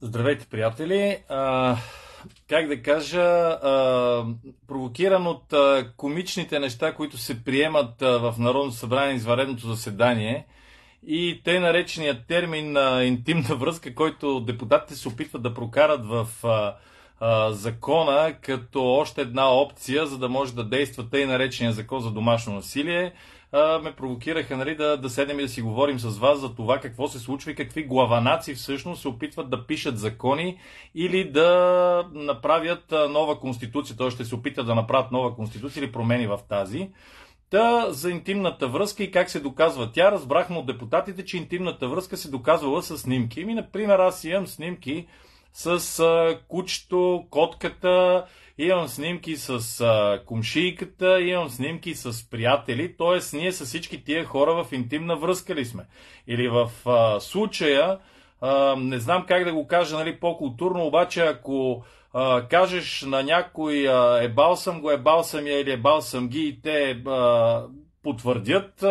Здравейте, приятели! А, как да кажа, а, провокиран от а, комичните неща, които се приемат а, в Народно събрание изваредното заседание и те наречения термин а, интимна връзка, който депутатите се опитват да прокарат в а, а, закона като още една опция, за да може да действа тъй наречения закон за домашно насилие – а, ме провокираха нали, да, да седнем и да си говорим с вас за това какво се случва и какви главанаци всъщност се опитват да пишат закони или да направят нова конституция, т.е. ще се опитат да направят нова конституция или промени в тази. Та за интимната връзка и как се доказва тя, разбрахме от депутатите, че интимната връзка се доказвала с снимки. Ми, например, аз имам снимки с кучето, котката имам снимки с а, кумшийката, имам снимки с приятели, т.е. ние с всички тия хора в интимна връзка ли сме. Или в а, случая, а, не знам как да го кажа нали, по-културно, обаче ако а, кажеш на някой а, ебал съм го, ебал съм я или ебал съм ги и те... А, потвърдят,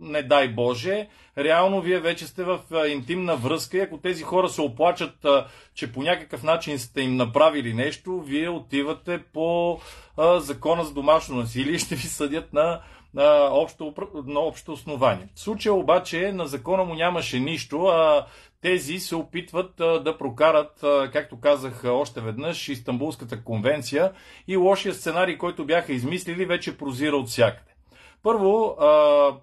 не дай Боже, реално вие вече сте в интимна връзка и ако тези хора се оплачат, че по някакъв начин сте им направили нещо, вие отивате по закона за домашно насилие и ще ви съдят на, на, общо, на общо основание. В случая обаче на закона му нямаше нищо, а тези се опитват да прокарат, както казах още веднъж, Истанбулската конвенция и лошия сценарий, който бяха измислили, вече прозира от всякъде. Първо, а,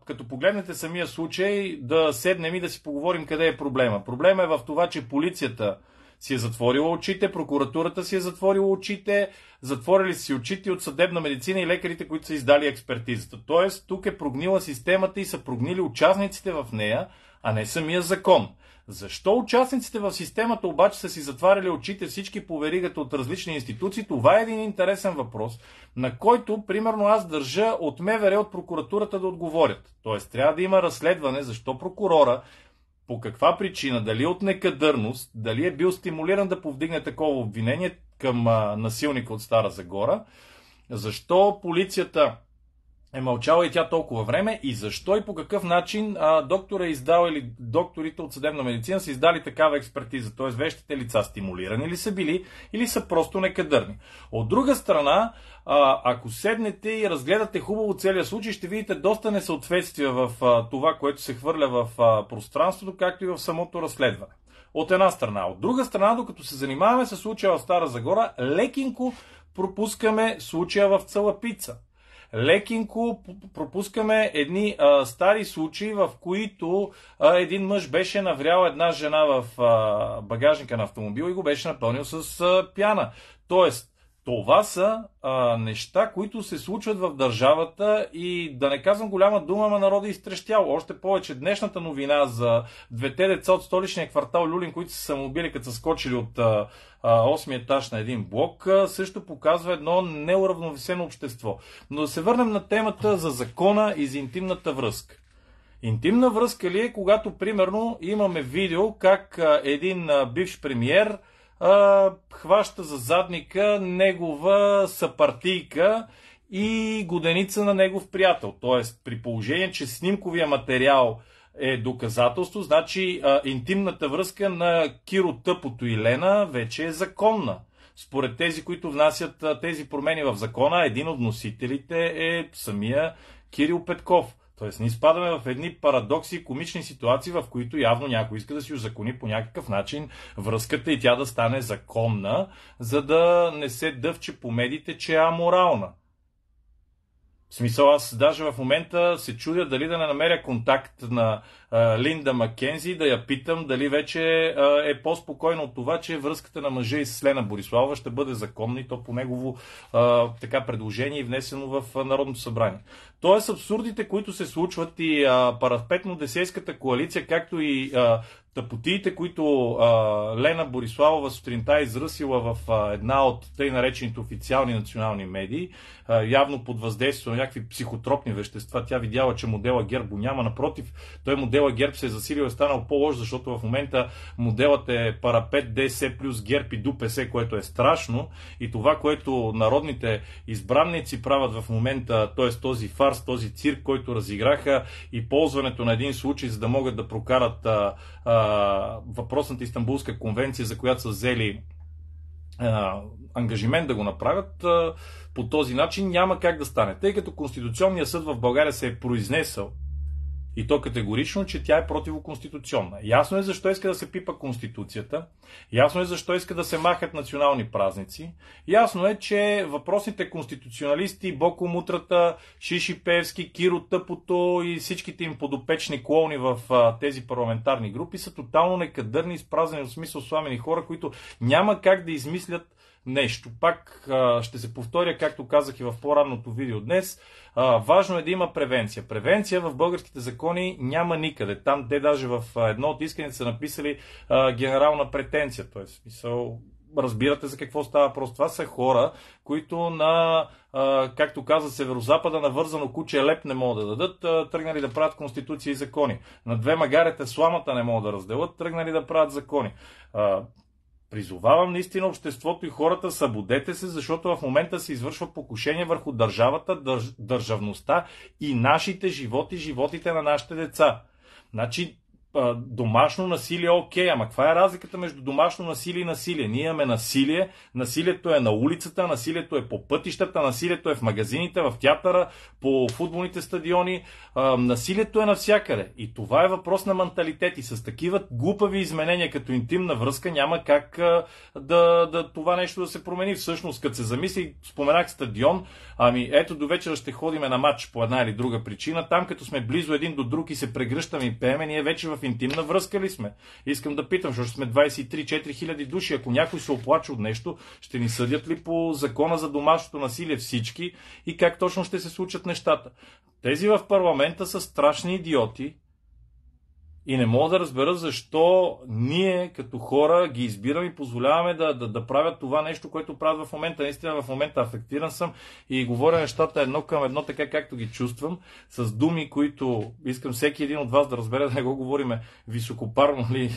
като погледнете самия случай, да седнем и да си поговорим къде е проблема. Проблема е в това, че полицията си е затворила очите, прокуратурата си е затворила очите, затворили си очите от съдебна медицина и лекарите, които са издали експертизата. Тоест, тук е прогнила системата и са прогнили участниците в нея, а не самия закон – защо участниците в системата обаче са си затваряли очите всички по веригата от различни институции? Това е един интересен въпрос, на който, примерно, аз държа от МВР, от прокуратурата да отговорят. Тоест, трябва да има разследване защо прокурора, по каква причина, дали от некадърност, дали е бил стимулиран да повдигне такова обвинение към а, насилника от Стара Загора, защо полицията е мълчала и тя толкова време и защо и по какъв начин а, доктора е издал или докторите от съдебна медицина са издали такава експертиза, т.е. вещите лица стимулирани ли са били или са просто некадърни. От друга страна, а, ако седнете и разгледате хубаво целият случай, ще видите доста несъответствия в а, това, което се хвърля в а, пространството, както и в самото разследване. От една страна. От друга страна, докато се занимаваме с случая в Стара Загора, лекинко пропускаме случая в Цалапица лекинко пропускаме едни а, стари случаи, в които а, един мъж беше наврял една жена в а, багажника на автомобил и го беше напълнил с а, пяна. Тоест, това са а, неща, които се случват в държавата и да не казвам голяма дума, ма народа е изтрещял. Още повече днешната новина за двете деца от столичния квартал Люлин, които са самоубили, като са скочили от а, 8 етаж на един блок, а, също показва едно неуравновесено общество. Но да се върнем на темата за закона и за интимната връзка. Интимна връзка ли е, когато примерно имаме видео как а, един а, бивш премьер – а, хваща за задника негова съпартийка и годеница на негов приятел. Тоест, при положение, че снимковия материал е доказателство, значи а, интимната връзка на Киро Тъпото и Лена вече е законна. Според тези, които внасят а, тези промени в закона, един от носителите е самия Кирил Петков. Тоест, ние изпадаме в едни парадокси, комични ситуации, в които явно някой иска да си озакони по някакъв начин връзката и тя да стане законна, за да не се дъвче по медите, че е аморална. В смисъл, аз даже в момента се чудя дали да не намеря контакт на Линда Маккензи, да я питам дали вече е по-спокойно от това, че връзката на мъжа и Лена Бориславова ще бъде законна и то по негово така предложение и внесено в Народното събрание. Тоест абсурдите, които се случват и парапетно-десейската коалиция, както и тъпотиите, които а, Лена Бориславова сутринта е изръсила в а, една от тъй наречените официални национални медии, а, явно под въздействие на някакви психотропни вещества. Тя видяла, че модела Гербо няма. Напротив, той е модел модела ГЕРБ се е засилил е станал по-лош, защото в момента моделът е парапет ДС плюс ГЕРБ и ДУПС, което е страшно. И това, което народните избранници правят в момента, т.е. този фарс, този цирк, който разиграха и ползването на един случай, за да могат да прокарат а, а, въпросната Истанбулска конвенция, за която са взели а, ангажимент да го направят, а, по този начин няма как да стане. Тъй като Конституционният съд в България се е произнесъл и то категорично, че тя е противоконституционна. Ясно е защо иска да се пипа Конституцията, ясно е защо иска да се махат национални празници, ясно е, че въпросните конституционалисти, Боко Мутрата, Шиши Певски, Киро Тъпото и всичките им подопечни клоуни в а, тези парламентарни групи са тотално некадърни, изпразнени от смисъл сламени хора, които няма как да измислят нещо. Пак а, ще се повторя, както казах и в по-ранното видео днес, а, важно е да има превенция. Превенция в българските закони няма никъде. Там те даже в едно от исканите са написали а, генерална претенция, т.е. смисъл разбирате за какво става просто. Това са хора, които на, а, както каза Северо-Запада, навързано куче леп не могат да дадат, а, тръгнали да правят конституции и закони. На две магарите сламата не могат да разделят, тръгнали да правят закони. А, Призовавам наистина обществото и хората, събудете се, защото в момента се извършва покушение върху държавата, държ, държавността и нашите животи, животите на нашите деца. Значи домашно насилие, е окей, ама каква е разликата между домашно насилие и насилие? Ние имаме насилие, насилието е на улицата, насилието е по пътищата, насилието е в магазините, в театъра, по футболните стадиони, а, насилието е навсякъде. И това е въпрос на менталитет и с такива глупави изменения като интимна връзка няма как а, да, да това нещо да се промени. Всъщност, като се замисли, споменах стадион, ами ето до вечера ще ходиме на матч по една или друга причина. Там, като сме близо един до друг и се прегръщаме и пееме, ние вече в в интимна връзка ли сме? Искам да питам, защото сме 23-4 хиляди души. Ако някой се оплаче от нещо, ще ни съдят ли по закона за домашното насилие всички и как точно ще се случат нещата? Тези в парламента са страшни идиоти, и не мога да разбера защо ние като хора ги избираме и позволяваме да, да, да правят това нещо, което правят в момента. Наистина в момента афектиран съм и говоря нещата едно към едно, така както ги чувствам, с думи, които искам всеки един от вас да разбере, да не го говориме високопарно ли нали,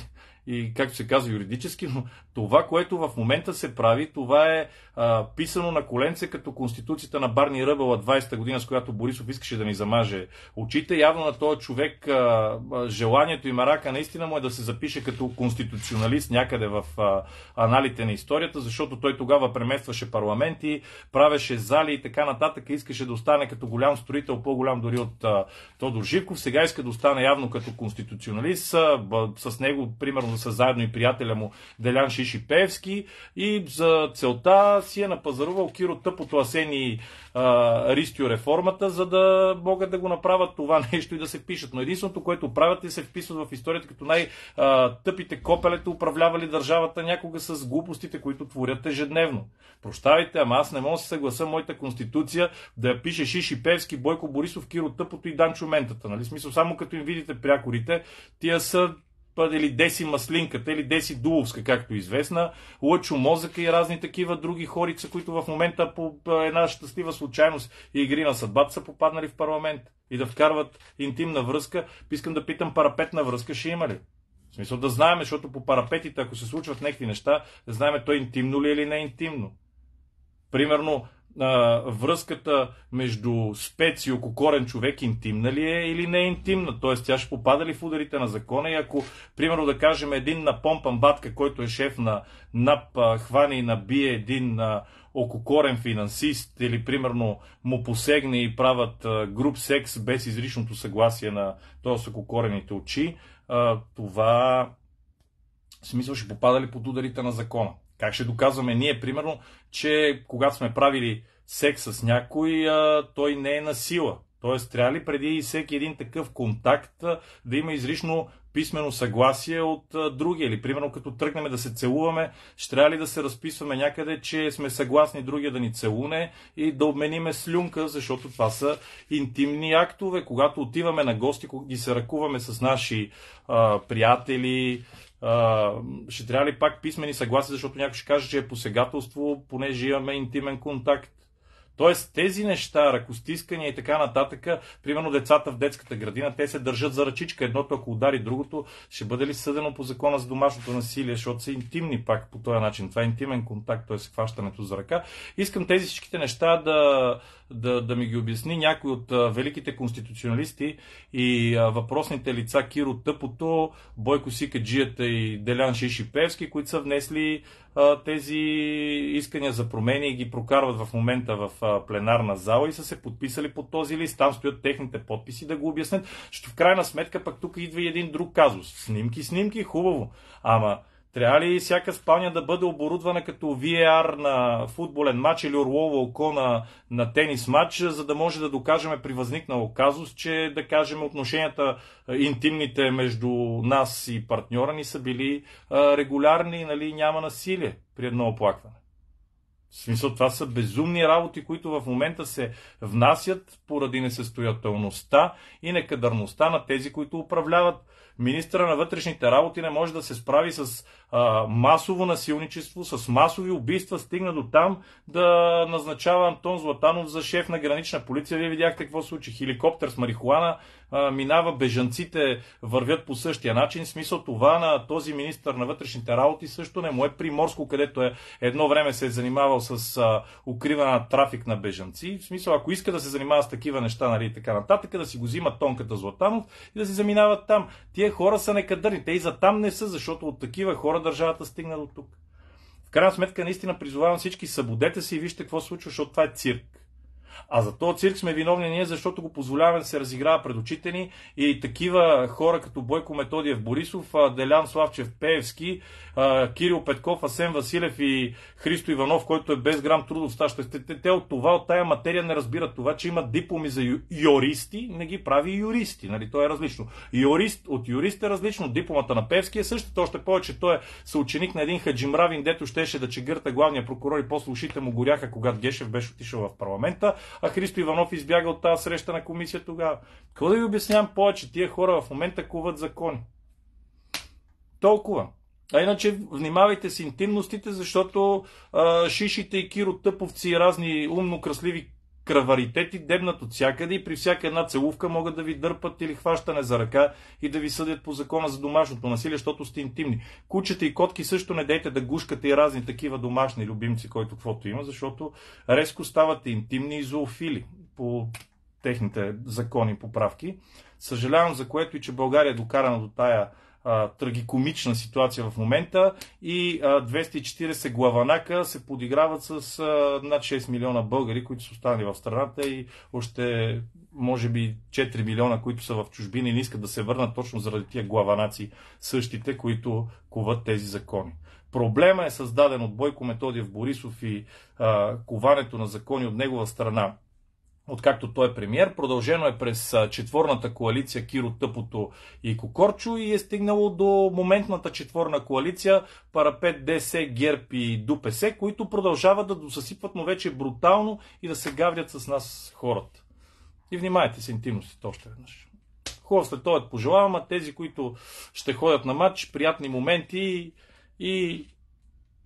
и, както се казва, юридически, но това, което в момента се прави, това е а, писано на коленце като Конституцията на Барни Ръбела 20-та година, с която Борисов искаше да ни замаже очите. Явно на този човек а, желанието и марака наистина му е да се запише като конституционалист някъде в а, аналите на историята, защото той тогава преместваше парламенти, правеше зали и така нататък, искаше да остане като голям строител, по-голям дори от а, Тодор Живков. Сега иска да остане явно като конституционалист. А, а, с него, примерно, му са заедно и приятеля му Делян Шиши Певски и за целта си е напазарувал Киро Тъпото Асени Ристио реформата, за да могат да го направят това нещо и да се пишат. Но единственото, което правят е се вписват в историята като най-тъпите копелета, управлявали държавата някога с глупостите, които творят ежедневно. Прощавайте, ама аз не мога да се съгласа моята конституция да я пише Шиши Певски, Бойко Борисов, Киро Тъпото и Данчо Ментата. Нали? Смисъл, само като им видите прякорите, тия са той или Деси Маслинката, или Деси Дуловска, както е известна, Лъчо Мозъка и разни такива други хорица, които в момента по е, една щастлива случайност и игри на съдбата са попаднали в парламент и да вкарват интимна връзка. Искам да питам, парапетна връзка ще има ли? В смисъл да знаем, защото по парапетите, ако се случват някакви неща, да знаем то интимно ли е или не е интимно. Примерно, а, връзката между спец и ококорен човек интимна ли е или не е интимна? Т.е. тя ще попада ли в ударите на закона и ако, примерно да кажем, един напомпан батка, който е шеф на НАП, хване и набие един а, ококорен финансист или примерно му посегне и правят а, груп секс без изричното съгласие на този с ококорените очи, а, това смисъл ще попада ли под ударите на закона? Как ще доказваме ние, примерно, че когато сме правили секс с някой, той не е на сила? Тоест, трябва ли преди всеки един такъв контакт да има изрично писмено съгласие от другия? Или, примерно, като тръгнем да се целуваме, ще трябва ли да се разписваме някъде, че сме съгласни другия да ни целуне и да обмениме слюнка, защото това са интимни актове. Когато отиваме на гости, когато ги се ръкуваме с наши а, приятели, ще трябва ли пак писмени съгласи, защото някой ще каже, че е посегателство, понеже имаме интимен контакт. Тоест тези неща, ръкостискания и така нататък, примерно децата в детската градина, те се държат за ръчичка. Едното ако удари другото, ще бъде ли съдено по закона за домашното насилие, защото са интимни пак по този начин. Това е интимен контакт, т.е. хващането за ръка. Искам тези всичките неща да, да, да ми ги обясни някой от а, великите конституционалисти и а, въпросните лица Киро Тъпото, Бойко Сикаджията и Делян Шишипевски, които са внесли а, тези искания за промени и ги прокарват в момента в а, пленарна зала и са се подписали под този лист. Там стоят техните подписи да го обяснят. Защото в крайна сметка пък тук идва и един друг казус. Снимки, снимки, хубаво. Ама трябва ли всяка спалня да бъде оборудвана като VR на футболен матч или орлово око на, на тенис матч, за да може да докажем при възникнал казус, че да кажем отношенията интимните между нас и партньора ни са били а, регулярни, нали, няма насилие при едно оплакване. В смисъл, това са безумни работи, които в момента се внасят поради несъстоятелността и некадърността на тези, които управляват министра на вътрешните работи не може да се справи с а, масово насилничество, с масови убийства, стигна до там да назначава Антон Златанов за шеф на гранична полиция. Вие видяхте какво случи. Хеликоптер с марихуана минава, бежанците вървят по същия начин. В смисъл това на този министр на вътрешните работи също не му е приморско, където е, едно време се е занимавал с а, укриване на трафик на бежанци. В смисъл, ако иска да се занимава с такива неща, нали, и така нататък, да си го взима тонката Златанов и да си заминават там. Тия хора са некадърни. Те и за там не са, защото от такива хора държавата стигна до тук. В крайна сметка, наистина призовавам всички, събудете се и вижте какво случва, защото това е цирк. А за този цирк сме виновни ние, защото го позволяваме да се разиграва пред очите ни и такива хора като Бойко Методиев Борисов, Делян Славчев Пеевски, Кирил Петков, Асен Василев и Христо Иванов, който е без грам трудов стаж. Те, от това, от тая материя не разбират това, че има дипломи за юристи, не ги прави юристи. Нали? То е различно. Юрист от юрист е различно. Дипломата на Певски е същата. Още повече той е съученик на един хаджимравин, дето щеше да чегърта главния прокурор и после ушите му горяха, когато Гешев беше отишъл в парламента а Христо Иванов избяга от тази среща на комисия тогава. Какво да ви обяснявам повече? Тия хора в момента куват закони. Толкова. А иначе внимавайте с интимностите, защото а, шишите и киротъповци и разни умно красливи Кръваритети дебнат от всякъде и при всяка една целувка могат да ви дърпат или хващане за ръка и да ви съдят по закона за домашното насилие, защото сте интимни. Кучета и котки също не дейте да гушкате и разни такива домашни любимци, който каквото има, защото резко ставате интимни и зоофили по техните закони и поправки. Съжалявам за което и че България е докарана до тая трагикомична ситуация в момента и а, 240 главанака се подиграват с а, над 6 милиона българи, които са останали в страната и още може би 4 милиона, които са в чужбина и не искат да се върнат точно заради тия главанаци същите, които куват тези закони. Проблема е създаден от Бойко Методиев Борисов и а, куването на закони от негова страна откакто той е премьер. Продължено е през четворната коалиция Киро Тъпото и Кокорчо и е стигнало до моментната четворна коалиция Парапет, ДС, ГЕРБ и ДуПС, които продължават да досъсипват, но вече брутално и да се гаврят с нас хората. И внимайте с интимностите още веднъж. Хубав след това пожелавам, а тези, които ще ходят на матч, приятни моменти и, и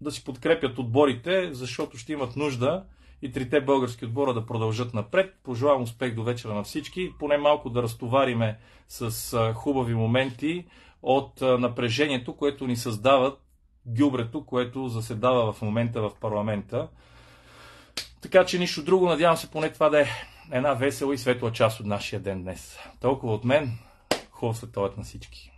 да си подкрепят отборите, защото ще имат нужда и трите български отбора да продължат напред. Пожелавам успех до вечера на всички. Поне малко да разтовариме с хубави моменти от напрежението, което ни създава гюбрето, което заседава в момента в парламента. Така че нищо друго, надявам се поне това да е една весела и светла част от нашия ден днес. Толкова от мен. Хубав световет на всички.